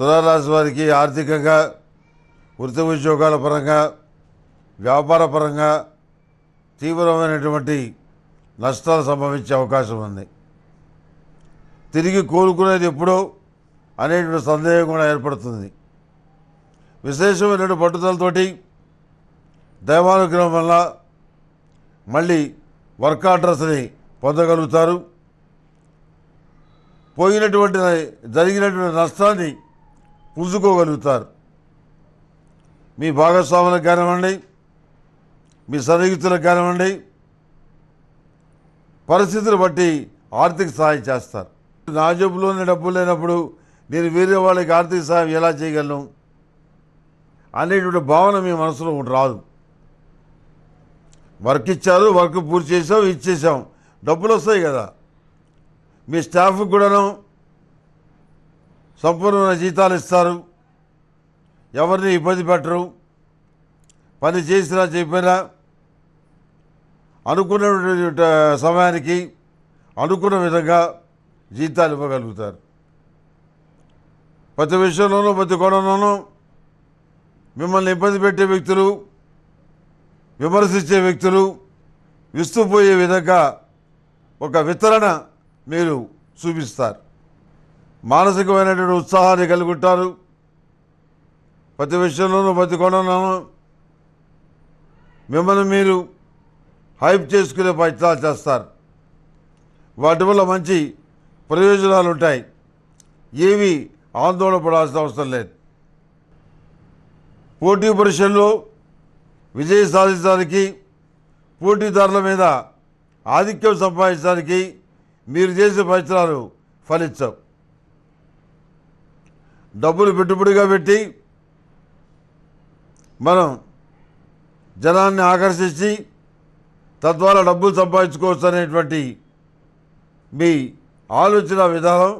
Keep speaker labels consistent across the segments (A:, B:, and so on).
A: తులారాశి వారికి ఆర్థికంగా వృత్తి ఉద్యోగాల పరంగా వ్యాపార పరంగా తీవ్రమైనటువంటి నష్టాలు సంభవించే అవకాశం ఉంది తిరిగి కోలుకునేది ఎప్పుడో అనేటువంటి సందేహం కూడా ఏర్పడుతుంది విశేషమైనటువంటి పట్టుదలతోటి దైవానుగ్రహం వల్ల మళ్ళీ వర్క్ అడ్రస్ని పొందగలుగుతారు పోయినటువంటి జరిగినటువంటి నష్టాన్ని పుంజుకోగలుగుతారు మీ భాగస్వాములకు కానివ్వండి మీ సన్నిహితులకు కానివ్వండి పరిస్థితులు బట్టి ఆర్థిక సహాయం చేస్తారు నా జబ్బులోనే డబ్బులు లేనప్పుడు నేను వేరే వాళ్ళకి ఆర్థిక సహాయం ఎలా చేయగలను అనేటువంటి భావన మీ మనసులో రాదు వర్క్ ఇచ్చారు వర్క్ పూర్తి చేసాం ఇచ్చేసాం డబ్బులు వస్తాయి కదా మీ స్టాఫ్కి కూడాను సంపూర్ణమైన జీతాలు ఇస్తారు ఎవరిని ఇబ్బంది పెట్టరు పని చేసినా చెప్పినా అనుకున్నటువంటి సమయానికి అనుకున్న విధంగా జీతాలు ఇవ్వగలుగుతారు ప్రతి విషయంలోనూ ప్రతి కోణంలోనూ మిమ్మల్ని ఇబ్బంది పెట్టే వ్యక్తులు విమర్శించే వ్యక్తులు విస్తుపోయే విధంగా ఒక వితరణ మీరు చూపిస్తారు మానసికమైనటువంటి ఉత్సాహాన్ని కలుగుంటారు ప్రతి విషయంలోనూ ప్రతి కోణంలోనూ మిమ్మల్ని మీరు హైప్ చేసుకునే ప్రయత్నాలు చేస్తారు వాటి వల్ల మంచి ప్రయోజనాలు ఉంటాయి ఏవి ఆందోళన పడాల్సిన అవసరం లేదు పోటీ పరీక్షల్లో విజయం సాధించడానికి పోటీదారుల మీద ఆధిక్యం సంపాదించడానికి మీరు చేసే ప్రయత్నాలు ఫలించవు డబ్బులు పెట్టుబడిగా పెట్టి మనం జనాన్ని ఆకర్షించి తద్వారా డబ్బులు సంపాదించుకోవచ్చు అనేటువంటి మీ ఆలోచన విధానం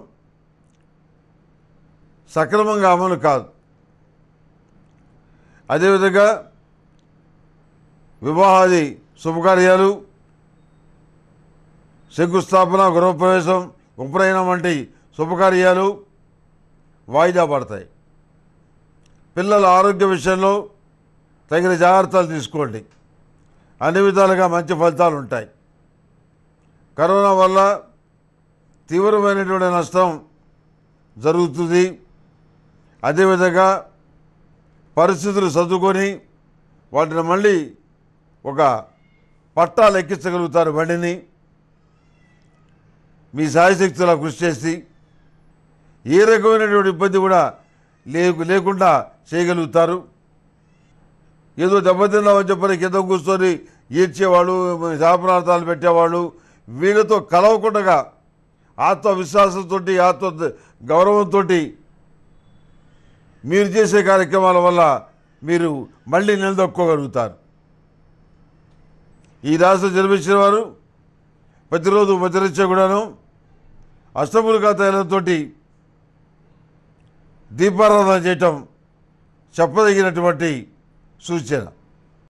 A: సక్రమంగా అమలు కాదు అదేవిధంగా వివాహాది శుభకార్యాలు శంకుస్థాపన గృహప్రవేశం ఉపనయనం వంటి శుభకార్యాలు వాయిదా పడతాయి పిల్లల ఆరోగ్య విషయంలో తగిన జాగ్రత్తలు తీసుకోండి అన్ని విధాలుగా మంచి ఫలితాలు ఉంటాయి కరోనా వల్ల తీవ్రమైనటువంటి నష్టం జరుగుతుంది అదేవిధంగా పరిస్థితులు సర్దుకొని వాటిని మళ్ళీ ఒక పట్టాలు ఎక్కించగలుగుతారు బండిని మీ సాయశక్తులా కృషి చేసి ఏ రకమైనటువంటి ఇబ్బంది కూడా లేకు లేకుండా చేయగలుగుతారు ఏదో దెబ్బతిన్నామని చెప్పని కింద కూర్చొని ఈడ్చేవాళ్ళు శాపనార్థాలు పెట్టేవాళ్ళు వీళ్ళతో కలవకుండా ఆత్మవిశ్వాసంతో ఆత్మ గౌరవంతో మీరు చేసే కార్యక్రమాల వల్ల మీరు మళ్ళీ నిలదొక్కోగలుగుతారు ఈ రాష్ట్ర జన్మించిన వారు ప్రతిరోజు ప్రతిరిచ్చే కూడాను అష్టములు తైలంతో దీపారాధన చేయటం చెప్పదగినటువంటి సూచన